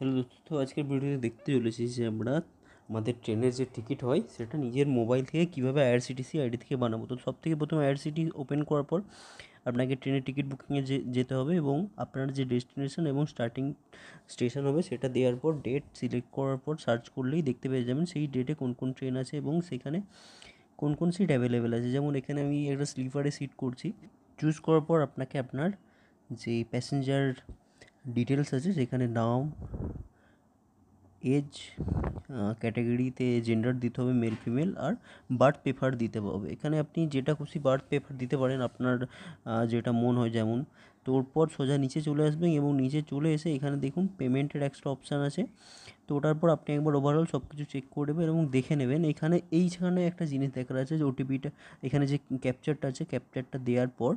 তাহলে দোস্ত আজকের ভিডিওতে দেখতে চলেছি যে আমরা আমাদের ট্রেনের যে টিকিট হয় সেটা নিজের মোবাইল থেকে কীভাবে আইআরসিটিসি আইডি থেকে বানাবো তো সব থেকে প্রথমে আইআরসিটি ওপেন করার পর আপনাকে ট্রেনের টিকিট বুকিংয়ে যেতে হবে এবং আপনার যে ডেস্টিনেশন এবং স্টার্টিং স্টেশন হবে সেটা দেওয়ার পর ডেট সিলেক্ট করার পর সার্চ করলেই দেখতে পেয়ে যাবেন সেই ডেটে কোন কোন ট্রেন আছে এবং সেখানে কোন কোন সিট অ্যাভেলেবেল আছে যেমন এখানে আমি একটা স্লিপারে সিট করছি চুজ করার পর আপনাকে আপনার যে প্যাসেঞ্জার ডিটেলস আছে যেখানে নাম এজ ক্যাটাগরিতে জেন্ডার দিতে হবে মেল ফিমেল আর বার্থ পেপার দিতে হবে এখানে আপনি যেটা খুশি বার্থ পেপার দিতে পারেন আপনার যেটা মন হয় যেমন তো পর সোজা নিচে চলে আসবেন এবং নিচে চলে এসে এখানে দেখুন পেমেন্টের একটা অপশান আছে তো ওটার পর আপনি একবার ওভারঅল সব কিছু চেক করে দেবেন এবং দেখে নেবেন এখানে এইখানে একটা জিনিস দেখার আছে যে ওটিপিটা এখানে যে ক্যাপচারটা আছে ক্যাপচারটা দেওয়ার পর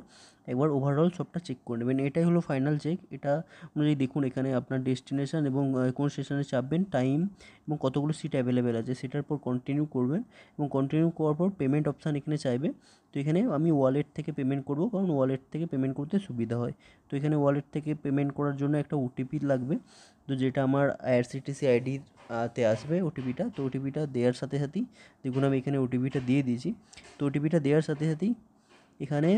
একবার ওভারঅল সবটা চেক করে নেবেন এটাই হলো ফাইনাল চেক এটা অনুযায়ী দেখুন এখানে আপনার ডেস্টিনেশান এবং কোন স্টেশনে চাপবেন টাইম এবং কতগুলো সিট অ্যাভেলেবেল আছে সেটার পর কন্টিনিউ করবেন এবং কন্টিনিউ করার পর পেমেন্ট অপশান এখানে চাইবে তো এখানে আমি ওয়ালেট থেকে পেমেন্ট করব কারণ ওয়ালেট থেকে পেমেন্ট করতে সুবিধা হয় তো এখানে ওয়ালেট থেকে পেমেন্ট করার জন্য একটা ওটিপি লাগবে তো যেটা আমার আইআরসিটিসি আইডির তে আসবে ওটিপিটা তো ওটিপিটা দেওয়ার সাথে সাথেই দেখুন আমি এখানে ওটিপিটা দিয়ে দিয়েছি তো ওটিপিটা দেওয়ার সাথে সাথেই এখানে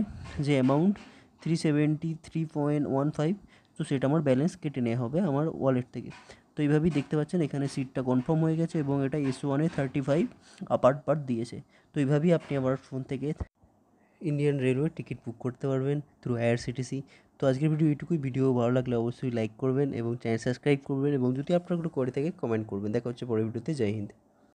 যে amount three seventy three point one five তো সেটা আমার ব্যালেন্স কেটে নেওয়া হবে আমার ওয়ালেট থেকে তো এইভাবেই দেখতে পাচ্ছেন এখানে সিটটা কনফার্ম হয়ে গেছে এবং এটা এস ওয়ানে থার্টি ফাইভ আপার পার্ট দিয়েছে তো এইভাবেই আপনি আমার ফোন থেকে ইন্ডিয়ান রেলওয়ে টিকিট বুক করতে পারবেন থ্রু আইআরসিটিসি তো আজকের ভিডিও এইটুকুই ভিডিও ভালো লাগলে অবশ্যই লাইক করবেন এবং চ্যানেল সাবস্ক্রাইব করবেন এবং যদি আপনার কোনো করে থাকে কমেন্ট করবেন দেখা হচ্ছে পরের ভিডিওতে জয় হিন্দ